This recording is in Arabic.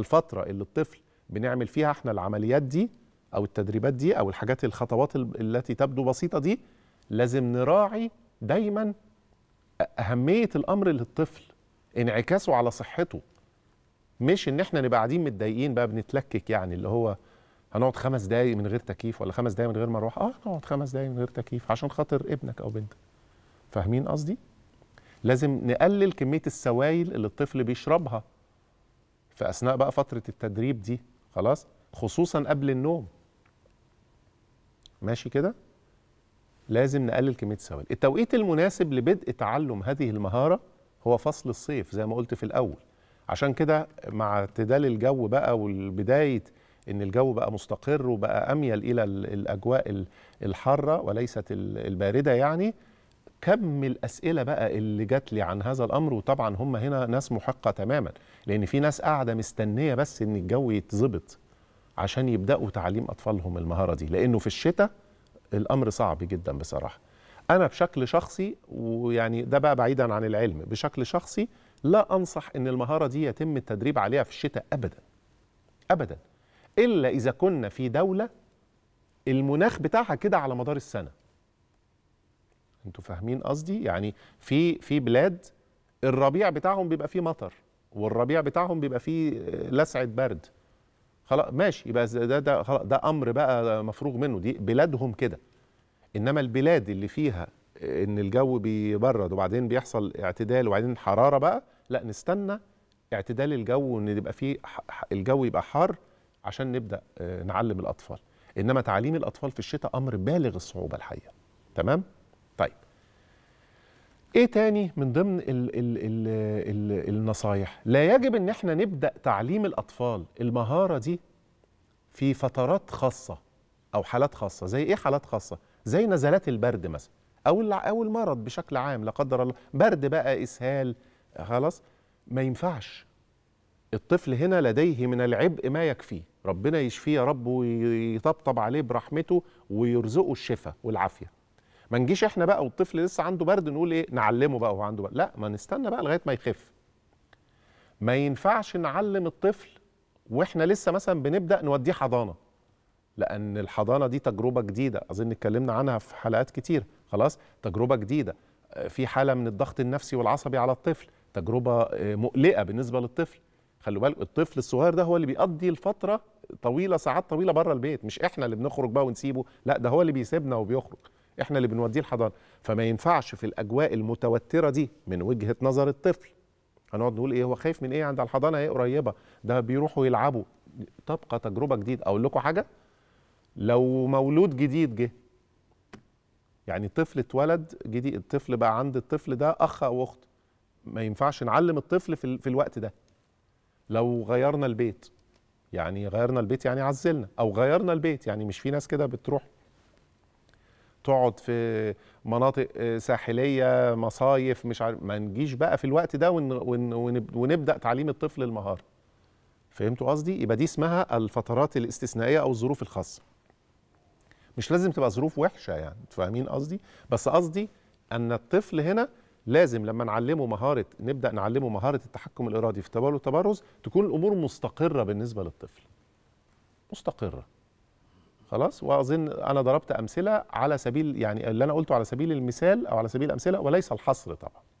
الفترة اللي الطفل بنعمل فيها احنا العمليات دي أو التدريبات دي أو الحاجات الخطوات التي تبدو بسيطة دي لازم نراعي دايما أهمية الأمر للطفل انعكاسه على صحته مش إن احنا نبقى قاعدين متضايقين بقى بنتلكك يعني اللي هو هنقعد خمس دقايق من غير تكييف ولا خمس دقايق من غير مروحة اه هنقعد خمس دقايق من غير تكييف عشان خاطر ابنك أو بنتك فاهمين قصدي؟ لازم نقلل كمية السوائل اللي الطفل بيشربها في اثناء بقى فتره التدريب دي خلاص خصوصا قبل النوم ماشي كده لازم نقلل كميه السوائل التوقيت المناسب لبدء تعلم هذه المهاره هو فصل الصيف زي ما قلت في الاول عشان كده مع اعتدال الجو بقى والبدايه ان الجو بقى مستقر وبقى اميل الى الاجواء الحاره وليست البارده يعني كم الاسئله بقى اللي جات لي عن هذا الامر وطبعا هم هنا ناس محقه تماما لان في ناس قاعده مستنيه بس ان الجو يتظبط عشان يبداوا تعليم اطفالهم المهاره دي لانه في الشتاء الامر صعب جدا بصراحه انا بشكل شخصي ويعني ده بقى بعيدا عن العلم بشكل شخصي لا انصح ان المهاره دي يتم التدريب عليها في الشتاء ابدا ابدا الا اذا كنا في دوله المناخ بتاعها كده على مدار السنه انتوا فاهمين قصدي يعني في في بلاد الربيع بتاعهم بيبقى فيه مطر والربيع بتاعهم بيبقى فيه لسعه برد خلاص ماشي يبقى ده ده ده امر بقى مفروغ منه دي بلادهم كده انما البلاد اللي فيها ان الجو بيبرد وبعدين بيحصل اعتدال وبعدين حراره بقى لا نستنى اعتدال الجو ان يبقى فيه الجو يبقى حار عشان نبدا آه، نعلم الاطفال انما تعليم الاطفال في الشتاء امر بالغ الصعوبه الحقيقه تمام طيب ايه تاني من ضمن ال ال ال الـ النصايح لا يجب ان احنا نبدا تعليم الاطفال المهاره دي في فترات خاصه او حالات خاصه زي ايه حالات خاصه زي نزلات البرد مثلا او او المرض بشكل عام لا قدر الله برد بقى اسهال خلاص ما ينفعش الطفل هنا لديه من العبء ما يكفيه ربنا يشفيه يا رب ويطبطب عليه برحمته ويرزقه الشفاء والعافيه ما نجيش احنا بقى والطفل لسه عنده برد نقول ايه نعلمه بقى وهو عنده برد لا ما نستنى بقى لغايه ما يخف ما ينفعش نعلم الطفل واحنا لسه مثلا بنبدا نوديه حضانه لان الحضانه دي تجربه جديده اظن اتكلمنا عنها في حلقات كتير خلاص تجربه جديده في حاله من الضغط النفسي والعصبي على الطفل تجربه آه، مقلقه بالنسبه للطفل خلوا بالك الطفل الصغير ده هو اللي بيقضي الفتره طويله ساعات طويله بره البيت مش احنا اللي بنخرج بقى ونسيبه لا ده هو اللي بيسيبنا وبيخرج احنا اللي بنوديه الحضانه فما ينفعش في الاجواء المتوتره دي من وجهه نظر الطفل هنقعد نقول ايه هو خايف من ايه عند الحضانه ايه قريبه ده بيروحوا يلعبوا تبقى تجربه جديده اقول لكم حاجه لو مولود جديد جه يعني طفل اتولد جديد الطفل بقى عند الطفل ده اخ او اخت ما ينفعش نعلم الطفل في, في الوقت ده لو غيرنا البيت يعني غيرنا البيت يعني عزلنا او غيرنا البيت يعني مش في ناس كده بتروح تقعد في مناطق آه، ساحليه مصايف مش عارف ما نجيش بقى في الوقت ده ون ون ونبدا تعليم الطفل المهاره فهمتوا قصدي يبقى دي اسمها الفترات الاستثنائيه او الظروف الخاصه مش لازم تبقى ظروف وحشه يعني فاهمين قصدي بس قصدي ان الطفل هنا لازم لما نعلمه مهاره نبدا نعلمه مهاره التحكم الارادي في التبول والتبرز تكون الامور مستقره بالنسبه للطفل مستقره خلاص واظن انا ضربت امثله على سبيل يعني اللي انا قلته على سبيل المثال او على سبيل الامثله وليس الحصر طبعا